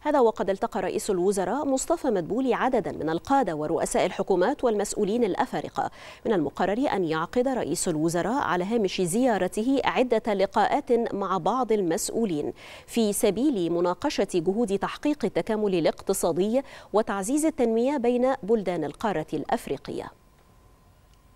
هذا وقد التقى رئيس الوزراء مصطفى مدبولي عددا من القادة ورؤساء الحكومات والمسؤولين الأفارقة من المقرر أن يعقد رئيس الوزراء على هامش زيارته عدة لقاءات مع بعض المسؤولين في سبيل مناقشة جهود تحقيق التكامل الاقتصادي وتعزيز التنمية بين بلدان القارة الأفريقية